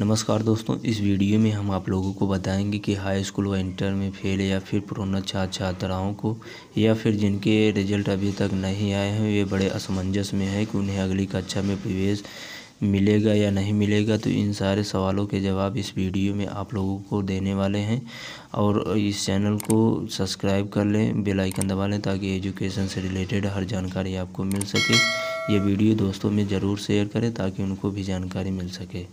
नमस्कार दोस्तों इस वीडियो में हम आप लोगों को बताएंगे कि हाई स्कूल व इंटर में फेल या फिर प्रोन्नत छात्र छात्राओं को या फिर जिनके रिजल्ट अभी तक नहीं आए हैं वे बड़े असमंजस में है कि उन्हें अगली कक्षा में प्रवेश मिलेगा या नहीं मिलेगा तो इन सारे सवालों के जवाब इस वीडियो में आप लोगों को देने वाले हैं और इस चैनल को सब्सक्राइब कर लें बेलाइकन दबा लें ताकि एजुकेशन से रिलेटेड हर जानकारी आपको मिल सके ये वीडियो दोस्तों में ज़रूर शेयर करें ताकि उनको भी जानकारी मिल सके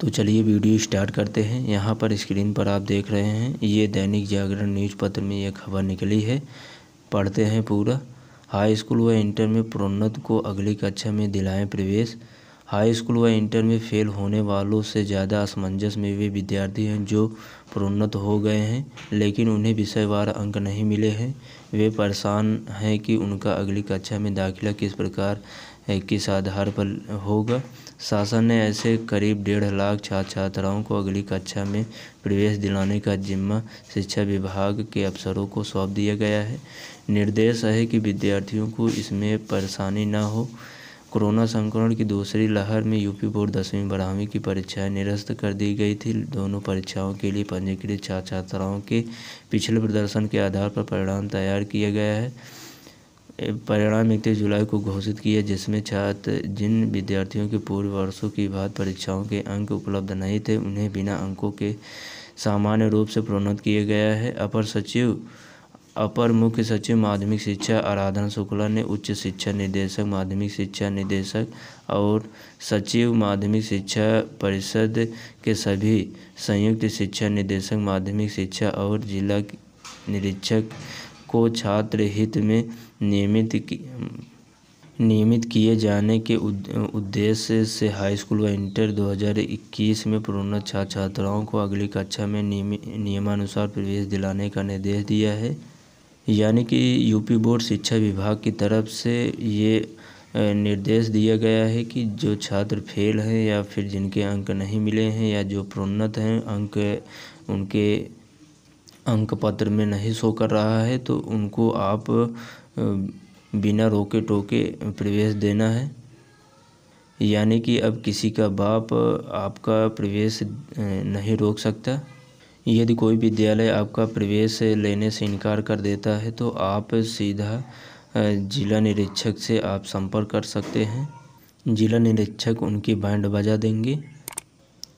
तो चलिए वीडियो स्टार्ट करते हैं यहाँ पर स्क्रीन पर आप देख रहे हैं ये दैनिक जागरण न्यूज़ पत्र में यह खबर निकली है पढ़ते हैं पूरा हाई स्कूल व इंटर में प्रोन्नत को अगली कक्षा में दिलाएं प्रवेश हाई स्कूल व इंटर में फेल होने वालों से ज़्यादा असमंजस में वे विद्यार्थी हैं जो प्रोन्नत हो गए हैं लेकिन उन्हें विषयवार अंक नहीं मिले हैं वे परेशान हैं कि उनका अगली कक्षा में दाखिला किस प्रकार किस आधार पर होगा शासन ने ऐसे करीब डेढ़ लाख छात्र छात्राओं को अगली कक्षा में प्रवेश दिलाने का जिम्मा शिक्षा विभाग के अफसरों को सौंप दिया गया है निर्देश है कि विद्यार्थियों को इसमें परेशानी ना हो कोरोना संक्रमण की दूसरी लहर में यूपी बोर्ड दसवीं बारहवीं की परीक्षाएं निरस्त कर दी गई थी दोनों परीक्षाओं के लिए पंजीकृत छात्र छात्राओं के पिछले प्रदर्शन के आधार पर परिणाम तैयार किया गया है परिणाम इकतीस जुलाई को घोषित किया जिसमें छात्र जिन विद्यार्थियों के पूर्व वर्षों की बाद परीक्षाओं के अंक उपलब्ध नहीं थे उन्हें बिना अंकों के सामान्य रूप से प्रोन्नत किया गया है अपर सचिव अपर मुख्य सचिव माध्यमिक शिक्षा आराधना शुक्ला ने उच्च शिक्षा निदेशक माध्यमिक शिक्षा निदेशक और सचिव माध्यमिक शिक्षा परिषद के सभी संयुक्त शिक्षा निदेशक माध्यमिक शिक्षा और जिला निरीक्षक को छात्र हित में नियमित नियमित किए जाने के उद्देश्य से हाई स्कूल व इंटर 2021 में प्रोन्नत छात्र छात्राओं को अगली कक्षा में नियमानुसार प्रवेश दिलाने का निर्देश दिया है यानी कि यूपी बोर्ड शिक्षा विभाग की तरफ से ये निर्देश दिया गया है कि जो छात्र फेल हैं या फिर जिनके अंक नहीं मिले हैं या जो प्रोन्नत हैं अंक उनके अंक पत्र में नहीं शो कर रहा है तो उनको आप बिना रोके टोके प्रवेश देना है यानी कि अब किसी का बाप आपका प्रवेश नहीं रोक सकता यदि कोई विद्यालय आपका प्रवेश लेने से इनकार कर देता है तो आप सीधा जिला निरीक्षक से आप संपर्क कर सकते हैं जिला निरीक्षक उनकी बैंड बजा देंगे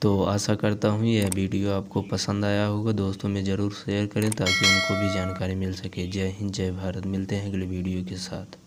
तो आशा करता हूँ यह वीडियो आपको पसंद आया होगा दोस्तों में ज़रूर शेयर करें ताकि उनको भी जानकारी मिल सके जय हिंद जय भारत मिलते हैं अगले वीडियो के साथ